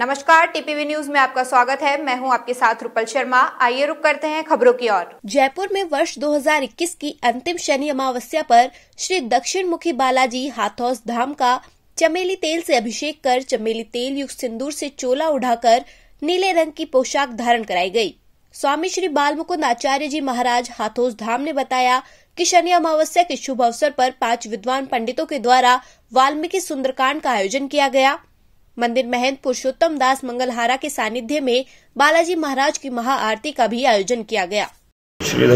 नमस्कार TPV news में आपका स्वागत है मैं हूं आपके साथ रुपल शर्मा आइए रुक करते हैं खबरों की ओर जयपुर में वर्ष 2021 की अंतिम शनि अमावस्या पर श्री दक्षिण मुखी बालाजी हाथौस धाम का चमेली तेल से अभिषेक कर चमेली तेल युक्त सिंदूर से चोला उड़ाकर नीले रंग की पोशाक धारण कराई गई स्वामी श्री बालमुकुंद आचार्य जी महाराज हाथोस धाम ने बताया कि शनि अमावस्या के शुभ अवसर पर पांच विद्वान पंडितों के द्वारा वाल्मीकि सुंदरकांड का आयोजन किया गया मंदिर महंत पुरुषोत्तम दास मंगलहारा के सानिध्य में बालाजी महाराज की महाआरती का भी आयोजन किया गया श्री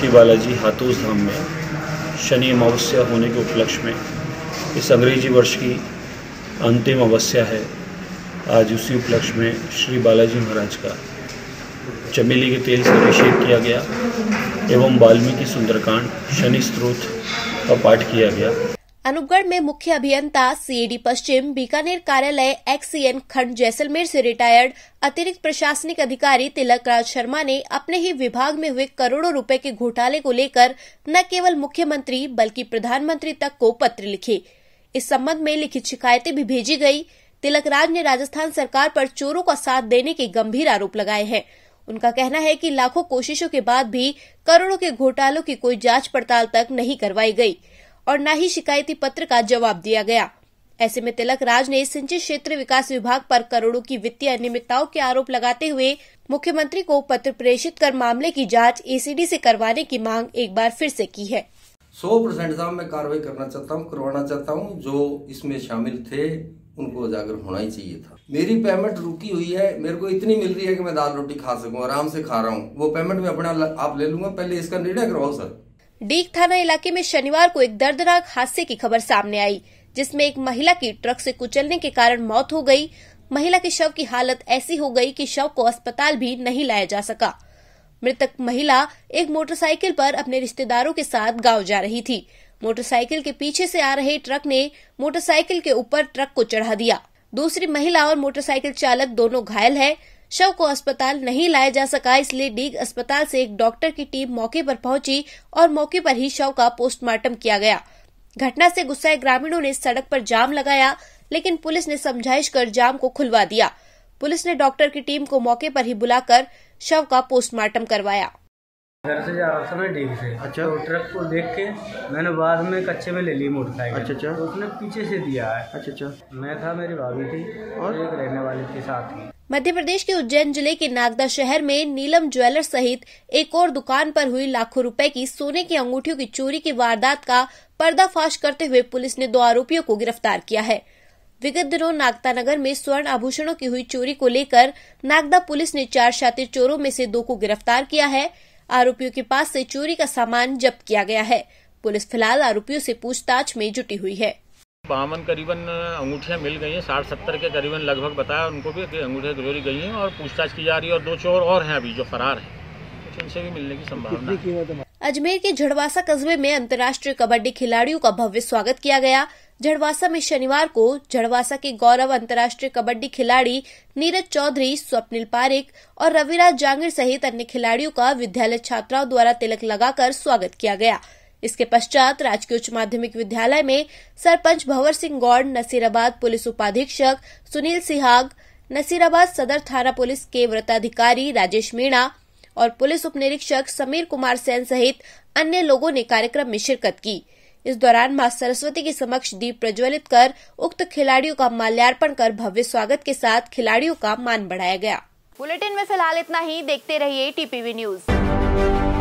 की बालाजी हाथोस धाम में शनि अमावस्या होने के उपलक्ष्य में इस अंग्रेजी वर्ष की अंतिम अमावस्या है आज उसी उपलक्ष्य में श्री बालाजी महाराज का चमेली के तेल से अभिषेक किया गया एवं वाल्मीकि सुंदरकांड शनि स्त्रोत का पाठ किया गया अनूपगढ़ में मुख्य अभियंता सीईडी पश्चिम बीकानेर कार्यालय एक्सीएन खंड जैसलमेर से रिटायर्ड अतिरिक्त प्रशासनिक अधिकारी तिलक राज शर्मा ने अपने ही विभाग में हुए करोड़ों रुपए के घोटाले को लेकर न केवल मुख्यमंत्री बल्कि प्रधानमंत्री तक को पत्र लिखे इस संबंध में लिखित शिकायतें भी भेजी गई तिलक राज ने राजस्थान सरकार पर चोरों का साथ देने के गंभीर आरोप लगाए हैं उनका कहना है कि लाखों कोशिशों के बाद भी करोड़ों के घोटालों की कोई जांच पड़ताल तक नहीं करवाई गई और न ही शिकायती पत्र का जवाब दिया गया ऐसे में तिलक राज ने सिंचित क्षेत्र विकास विभाग पर करोड़ों की वित्तीय अनियमितताओं के आरोप लगाते हुए मुख्यमंत्री को पत्र प्रेषित कर मामले की जांच एसीडी से करवाने की मांग एक बार फिर से की है सौ परसेंट साहब मैं कार्रवाई करना चाहता हूँ करवाना चाहता हूँ जो इसमें शामिल थे उनको उजागर होना ही चाहिए था मेरी पेमेंट रुकी हुई है मेरे को इतनी मिल रही है कि मैं दाल रोटी खा सकूं आराम से खा रहा हूँ वो पेमेंट मैं अपना आप ले लूंगा पहले इसका निर्णय करवाओ सर डीग थाना इलाके में शनिवार को एक दर्दनाक हादसे की खबर सामने आई जिसमें एक महिला की ट्रक से कुचलने के कारण मौत हो गई महिला के शव की हालत ऐसी हो गई कि शव को अस्पताल भी नहीं लाया जा सका मृतक महिला एक मोटरसाइकिल पर अपने रिश्तेदारों के साथ गांव जा रही थी मोटरसाइकिल के पीछे से आ रहे ट्रक ने मोटरसाइकिल के ऊपर ट्रक को चढ़ा दिया दूसरी महिला और मोटरसाइकिल चालक दोनों घायल हैं शव को अस्पताल नहीं लाया जा सका इसलिए डीग अस्पताल से एक डॉक्टर की टीम मौके पर पहुंची और मौके पर ही शव का पोस्टमार्टम किया गया घटना से गुस्साए ग्रामीणों ने सड़क पर जाम लगाया लेकिन पुलिस ने समझाइश कर जाम को खुलवा दिया पुलिस ने डॉक्टर की टीम को मौके पर ही बुलाकर शव का पोस्टमार्टम करवाया घर से जा रहा था मैं डील से अच्छा तो ट्रक को देख के मैंने बाद में कच्चे में ले ली मोटरसाइकिल अच्छा अच्छा तो उसने पीछे से दिया है अच्छा अच्छा मैं था मेरी भाभी थी और एक रहने वाले के साथ थी मध्य प्रदेश के उज्जैन जिले के नागदा शहर में नीलम ज्वेलर सहित एक और दुकान पर हुई लाखों रुपए की सोने की अंगूठियों की चोरी की वारदात का पर्दाफाश करते हुए पुलिस ने दो आरोपियों को गिरफ्तार किया है विगत दिनों नागदा नगर में स्वर्ण आभूषणों की हुई चोरी को लेकर नागदा पुलिस ने चार शातिर चोरों में से दो को गिरफ्तार किया है आरोपियों के पास से चोरी का सामान जब्त किया गया है पुलिस फिलहाल आरोपियों से पूछताछ में जुटी हुई है बावन करीबन अंगूठियाँ मिल गई हैं साठ सत्तर के करीबन लगभग बताया उनको भी अंगूठियाँ चोरी गई हैं और पूछताछ की जा रही है और दो चोर और हैं अभी जो फरार हैं भी मिलने की संभावना अजमेर के झड़वासा कस्बे में अंतर्राष्ट्रीय कबड्डी खिलाड़ियों का भव्य स्वागत किया गया झड़वासा में शनिवार को झड़वासा के गौरव अंतर्राष्ट्रीय कबड्डी खिलाड़ी नीरज चौधरी स्वप्निल पारिक और रविराज जांगिर सहित अन्य खिलाड़ियों का विद्यालय छात्राओं द्वारा तिलक लगाकर स्वागत किया गया इसके पश्चात राजकीय उच्च माध्यमिक विद्यालय में सरपंच भंवर सिंह गौड़ नसीराबाद पुलिस उपाधीक्षक सुनील सिहाग नसीराबाद सदर थाना पुलिस के व्रताधिकारी राजेश मीणा और पुलिस उप निरीक्षक समीर कुमार सेन सहित अन्य लोगों ने कार्यक्रम में शिरकत की इस दौरान मां सरस्वती के समक्ष दीप प्रज्वलित कर उक्त खिलाड़ियों का माल्यार्पण कर भव्य स्वागत के साथ खिलाड़ियों का मान बढ़ाया गया बुलेटिन में फिलहाल इतना ही देखते रहिए टीपीवी न्यूज